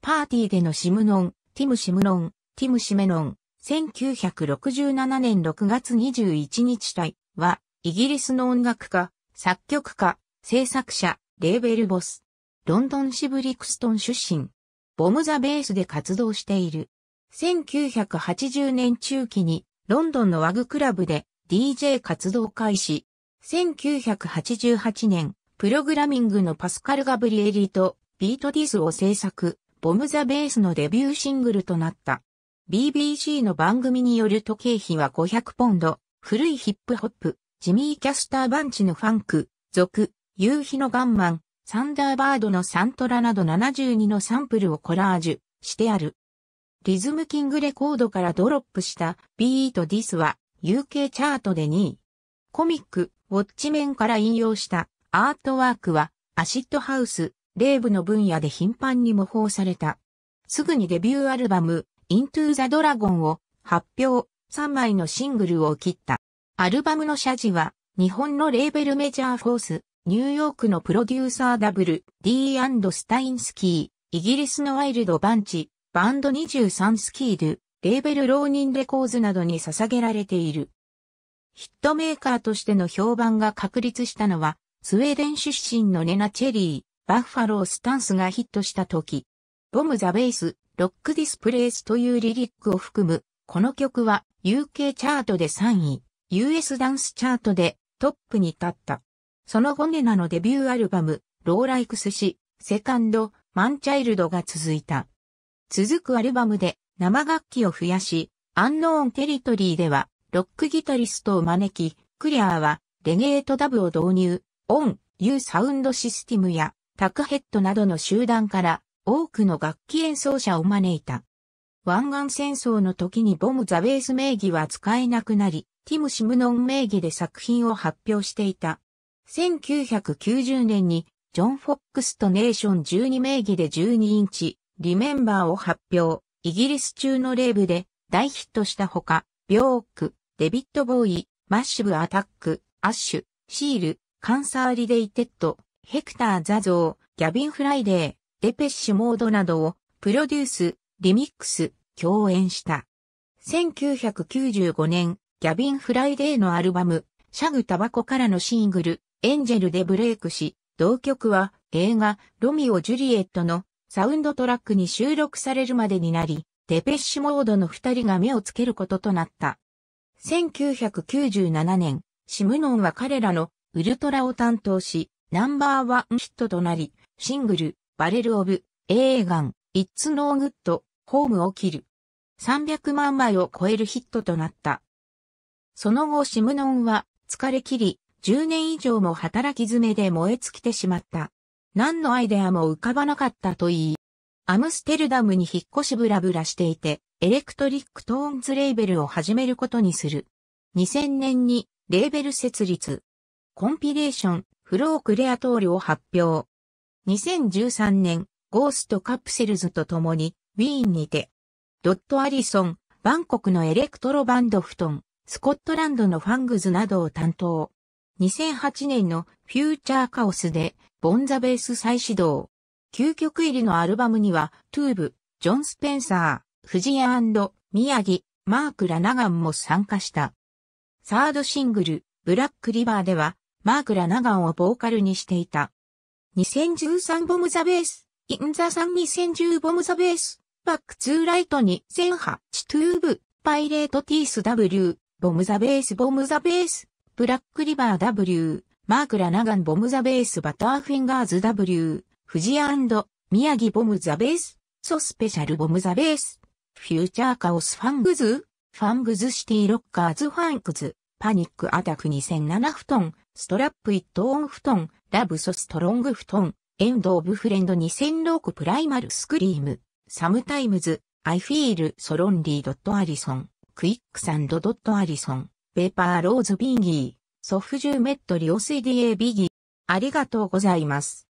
パーティーでのシムノン、ティム・シムノン、ティム・シメノン、1967年6月21日体は、イギリスの音楽家、作曲家、制作者、レーベルボス。ロンドンシブリクストン出身。ボムザベースで活動している。1980年中期にロンドンのワグクラブで DJ 活動開始。1988年、プログラミングのパスカル・ガブリエリとビートディスを制作。ボム・ザ・ベースのデビューシングルとなった。BBC の番組による時計費は500ポンド、古いヒップホップ、ジミー・キャスター・バンチのファンク、俗、夕日のガンマン、サンダーバードのサントラなど72のサンプルをコラージュしてある。リズムキングレコードからドロップしたビート・ディスは UK チャートで2位。コミック、ウォッチメンから引用したアートワークはアシッドハウス、レーブの分野で頻繁に模倣された。すぐにデビューアルバム、Into the Dragon を発表、3枚のシングルを切った。アルバムの謝辞は、日本のレーベルメジャーフォース、ニューヨークのプロデューサーダブル、D& スタインスキー、イギリスのワイルドバンチ、バンド23スキール、レーベル浪人レコーズなどに捧げられている。ヒットメーカーとしての評判が確立したのは、スウェーデン出身のネナ・チェリー。バッファロースタンスがヒットした時、ボムザベース、ロックディスプレイスというリリックを含む、この曲は UK チャートで3位、US ダンスチャートでトップに立った。その後ネナのデビューアルバム、ローライクスし、セカンド、マンチャイルドが続いた。続くアルバムで生楽器を増やし、アンノーンテリトリーでは、ロックギタリストを招き、クリアーは、レゲートダブを導入、オン、ユーサウンドシステムや、タクヘッドなどの集団から多くの楽器演奏者を招いた。湾岸戦争の時にボム・ザ・ベース名義は使えなくなり、ティム・シムノン名義で作品を発表していた。1990年にジョン・フォックスとネーション12名義で12インチ、リメンバーを発表、イギリス中のレーブで大ヒットしたほか、ビョーク、デビット・ボーイ、マッシブ・アタック、アッシュ、シール、カンサー・リデイテッド、ヘクター・ザゾー、ギャビン・フライデー、デペッシュ・モードなどをプロデュース、リミックス、共演した。1995年、ギャビン・フライデーのアルバム、シャグ・タバコからのシングル、エンジェルでブレイクし、同曲は映画、ロミオ・ジュリエットのサウンドトラックに収録されるまでになり、デペッシュモードの二人が目をつけることとなった。1997年、シムノンは彼らのウルトラを担当し、ナンバーワンヒットとなり、シングル、バレルオブ、エーガン、イッツノーグッド、ホームを切る。300万枚を超えるヒットとなった。その後シムノンは疲れ切り、10年以上も働き詰めで燃え尽きてしまった。何のアイデアも浮かばなかったと言い、アムステルダムに引っ越しブラブラしていて、エレクトリックトーンズレーベルを始めることにする。2000年にレーベル設立。コンピレーション、フロークレアトールを発表。2013年、ゴーストカプセルズと共に、ウィーンにて、ドット・アリソン、バンコクのエレクトロバンドフトン、スコットランドのファングズなどを担当。2008年のフューチャーカオスで、ボンザベース再始動。9曲入りのアルバムには、トゥーブ、ジョン・スペンサー、フジヤ宮城、マーク・ラナガンも参加した。サードシングル、ブラック・リバーでは、マーク・ラナガンをボーカルにしていた。2013ボムザベース、インザさん2010ボムザベース、バックツーライト2008トゥーブ、パイレートティース W、ボムザベースボムザベース、ブラックリバー W、マーク・ラナガンボムザベースバターフィンガーズ W、フジア宮城ボムザベース、ソスペシャルボムザベース、フューチャーカオスファングズ、ファングズシティロッカーズファングズ、パニックアタック2007布団、ストラップイットオン布団、ラブソストロング布団、エンドオブフレンド2006プライマルスクリーム、サムタイムズ、アイフィールソロンリードットアリソン、クイックサンドドットアリソン、ペーパーローズビンギー、ソフジューメットリオスイディエビギー。ありがとうございます。